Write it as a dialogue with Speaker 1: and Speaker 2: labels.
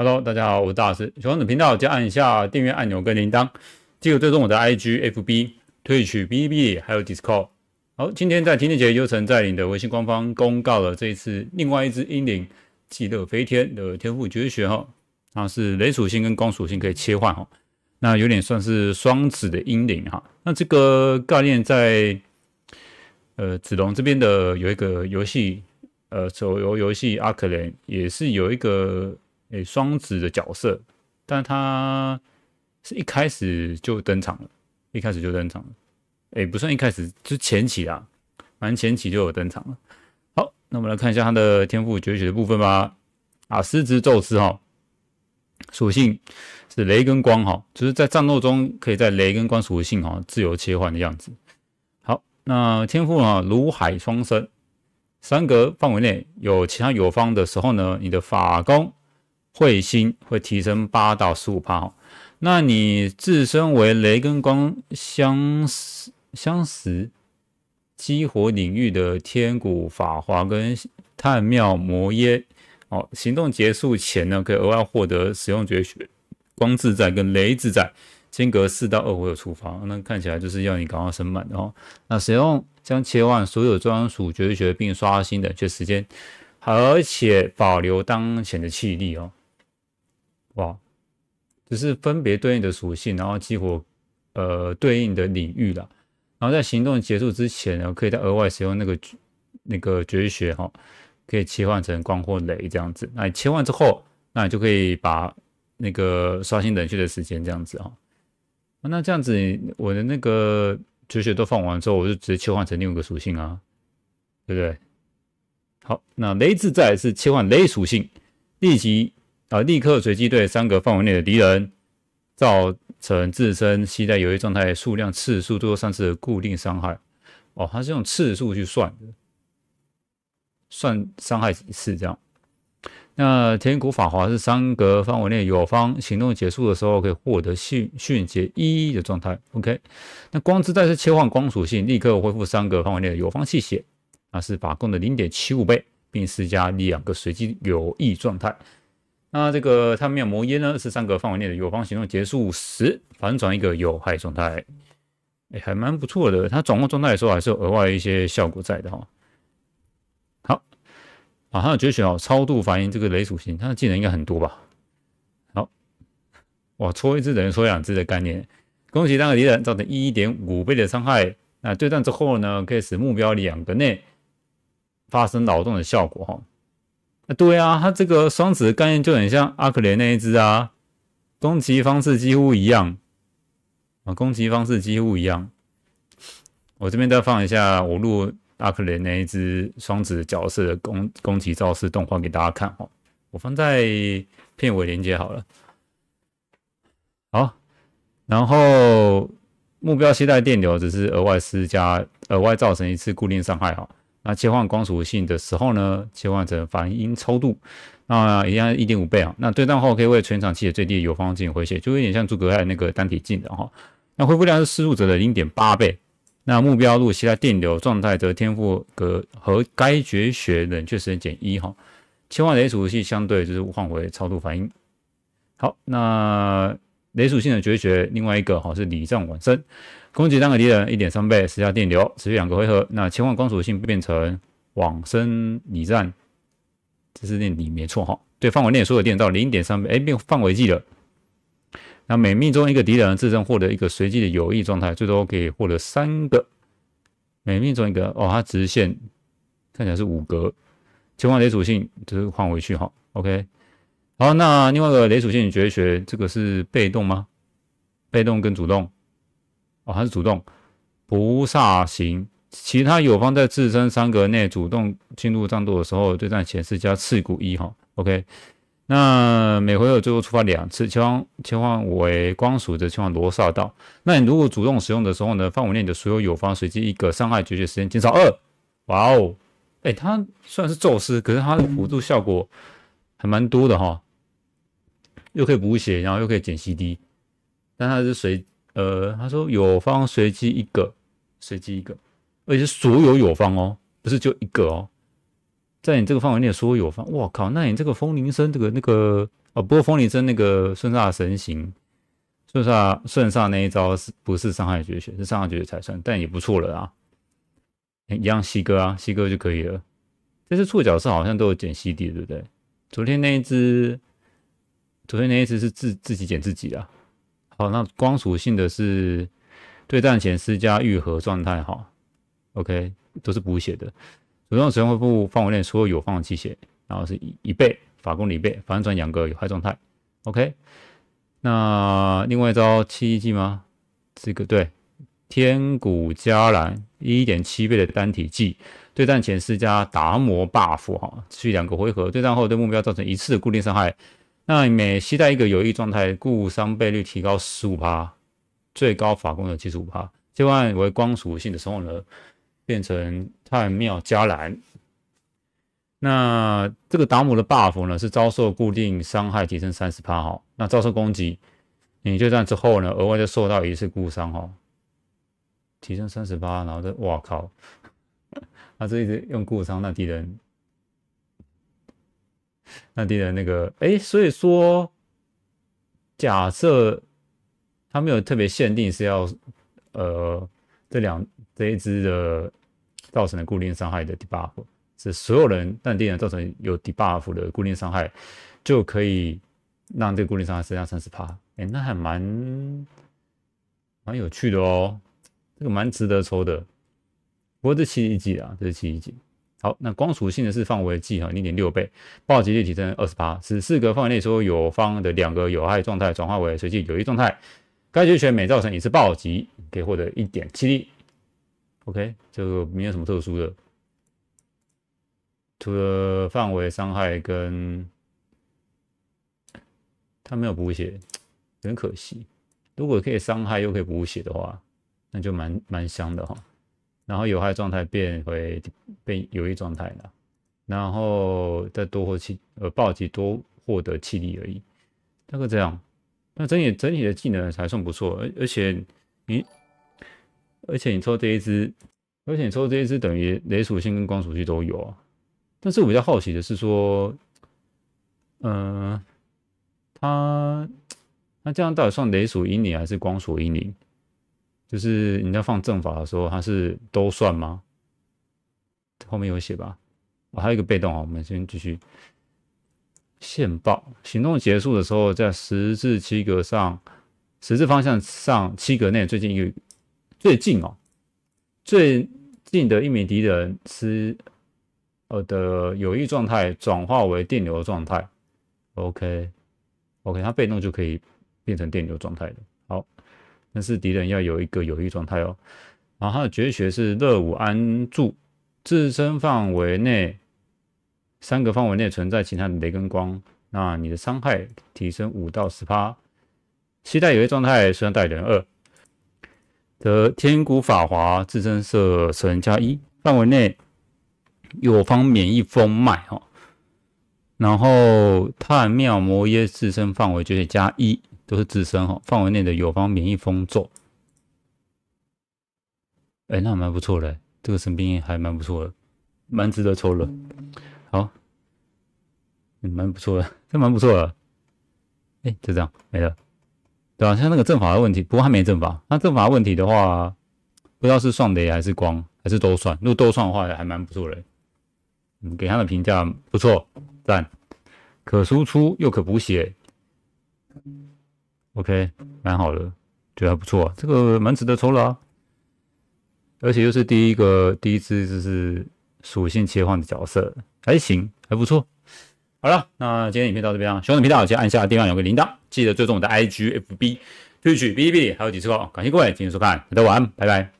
Speaker 1: Hello，大家好，我是大老师，喜欢的频道，就按一下订阅按钮跟铃铛，记得追踪我的 IG、FB、推取 BB 还有 Discord。好，今天在情天节优晨带领的微信官方公告了这一次另外一只英灵极乐飞天的天赋绝学哈，那是雷属性跟光属性可以切换哈，那有点算是双子的英灵哈。那这个概念在呃子龙这边的有一个游戏呃手游游戏阿克雷也是有一个。诶双子的角色，但他是一开始就登场了，一开始就登场了。诶不算一开始就前期啊，反正前期就有登场了。好，那我们来看一下他的天赋觉醒的部分吧。啊，狮子宙斯哈，属性是雷跟光哈，就是在战斗中可以在雷跟光属性哈自由切换的样子。好，那天赋呢，如海双生，三格范围内有其他友方的时候呢，你的法攻。彗星会提升八到十五帕哦。那你自身为雷跟光相相识激活领域的天古法华跟探妙摩耶哦，行动结束前呢，可以额外获得使用绝学光自在跟雷自在间隔四到二回合触发。那看起来就是要你赶快升满的哦。那使用将切换所有专属绝学并刷新的却时间，而且保留当前的气力哦。哇！只是分别对应的属性，然后激活呃对应的领域了。然后在行动结束之前呢，可以再额外使用那个那个绝学哈，可以切换成光或雷这样子。那切换之后，那你就可以把那个刷新冷却的时间这样子啊。那这样子，我的那个绝学都放完之后，我就直接切换成另一个属性啊，对不对？好，那雷自在是切换雷属性，立即。啊！立刻随机对三格范围内的敌人造成自身携带有益状态数量次数最多三次的固定伤害。哦，它是用次数去算的，算伤害几次这样。那天古法华是三格范围内友方行动结束的时候可以获得迅迅捷一的状态。OK，那光之带是切换光属性，立刻恢复三格范围内的友方气血，那是法共的零点七五倍，并施加两个随机有益状态。那这个他没有魔烟呢，是三格范围内的友方行动结束时反转一个有害状态，哎，还蛮不错的。他转换状态的时候还是有额外一些效果在的哈。好，马他的觉醒哦，超度反应这个雷属性，他的技能应该很多吧？好，哇，抽一只等于抽两只的概念，恭喜那个敌人造成一点五倍的伤害。那对战之后呢，可以使目标两格内发生脑洞的效果哈。啊，对啊，他这个双子的概念就很像阿克雷那一只啊，攻击方式几乎一样啊，攻击方式几乎一样。我这边再放一下我录阿克雷那一只双子角色的攻攻击招式动画给大家看哦，我放在片尾连接好了。好，然后目标携带电流只是额外施加，额外造成一次固定伤害哦。那切换光属性的时候呢，切换成反应超度，那一样一点五倍啊。那对战后可以为全场气的最低友方进行回血，就有点像诸葛亮那个单体技能哈。那恢复量是施入者的零点八倍。那目标如果携带电流状态，则天赋格和该绝学冷却时间减一哈。切换雷属性相对就是换回超度反应。好，那。雷属性的绝学，另外一个哈是礼战往生，攻击单个敌人一点三倍，施加电流，持续两个回合。那切换光属性变成往生礼战，这是念礼没错哈。对范围念所有电到零点三倍，哎，变范围技了。那每命中一个敌人，自身获得一个随机的有益状态，最多可以获得三个。每命中一个，哦，它直线看起来是五格。切换雷属性，就是换回去哈。OK。好，那另外一个雷属性绝学，这个是被动吗？被动跟主动？哦，还是主动。菩萨行，其他友方在自身三格内主动进入战斗的时候，对战显示加刺骨一哈。OK，那每回合最后触发两次，切换切换为光属的切换罗刹道。那你如果主动使用的时候呢？范围内的所有友方随机一个伤害绝学时间减少二。哇哦，哎，他虽然是宙斯，可是他的辅助效果还蛮多的哈。又可以补血，然后又可以减 CD，但他是随呃，他说有方随机一个，随机一个，而且是所有有方哦，不是就一个哦，在你这个范围内所有有方，我靠，那你这个风铃声这个那个哦，不过风铃声那个顺煞神行，顺煞顺煞那一招是不是伤害绝学？是伤害绝学才算，但也不错了啊，一样吸哥啊，吸哥就可以了。这只触角是好像都有减 CD，对不对？昨天那一只。昨天那一次是自自己减自己的，好，那光属性的是对战前施加愈合状态哈，OK，都是补血的，主动使用恢复范围内所有有放的器械，然后是一一倍法攻，一倍反转两个有害状态，OK，那另外一招七亿技吗？这个对天谷迦蓝一点七倍的单体技，对战前施加达摩 buff 哈，持续两个回合，对战后对目标造成一次的固定伤害。那每携带一个有益状态，固伤倍率提高十五帕，最高法攻的七十五帕。另外为光属性的时候呢，变成太妙加蓝。那这个达姆的 buff 呢，是遭受固定伤害提升三十趴哈。那遭受攻击，你这样之后呢，额外就受到一次固伤哈，提升三十八，然后这哇靠，他这一直用固伤那敌人。那敌人那个哎，所以说，假设他没有特别限定是要呃这两这一只的造成的固定伤害的 debuff，是所有人但敌人造成有 debuff 的固定伤害，就可以让这个固定伤害增加三十趴。哎，那还蛮蛮有趣的哦，这个蛮值得抽的。不过这七一季啊，这是七一季。好，那光属性的是范围技哈，零点六倍，暴击率提升二十八，使四个范围内所有方的两个有害状态转化为随机有益状态。该绝学每造成一次暴击可以获得一点七力。OK，就没有什么特殊的，除了范围伤害跟它没有补血，点可惜。如果可以伤害又可以补血的话，那就蛮蛮香的哈。然后有害状态变回变有益状态了，然后再多获气，呃，暴击多获得气力而已。大概这样，那整体整体的技能还算不错，而而且你，而且你抽这一支，而且你抽这一支等于雷属性跟光属性都有啊。但是我比较好奇的是说，嗯，它那这样到底算雷属阴灵还是光属阴灵？就是你在放正法的时候，它是都算吗？后面有写吧。我还有一个被动啊，我们先继续。线报行动结束的时候，在十字七格上，十字方向上七格内最近一个最近哦，最近的一名敌人是呃的有益状态转化为电流状态。OK OK，它被动就可以变成电流状态的。但是敌人要有一个有谊状态哦，然后他的绝学是乐舞安住，自身范围内，三个范围内存在其他的雷跟光，那你的伤害提升五到十趴。期待有些状态，虽然带点二。得天古法华，自身射神加一，范围内有方免疫风脉哈。然后探妙摩耶，自身范围绝对加一。都是自身哈范围内的友方免疫封咒。哎，那蛮不错的，这个神兵还蛮不错的，蛮值得抽了。好，嗯，蛮不错的，这蛮不错的。哎，就这样没了。对啊，像那个阵法的问题，不过他没阵法。那阵法问题的话，不知道是算雷还是光还是都算。如果都算的话，还蛮不错的。嗯，给他的评价不错，赞，可输出又可补血。OK，蛮好的，觉得还不错，这个蛮值得抽了，而且又是第一个第一只就是属性切换的角色，还行，还不错。好了，那今天影片到这边啊，喜欢的频道请按下订阅，有个铃铛，记得追踪我的 IGFB，继续哔哔，还有几次哦，感谢各位今天收看，大家晚安，拜拜。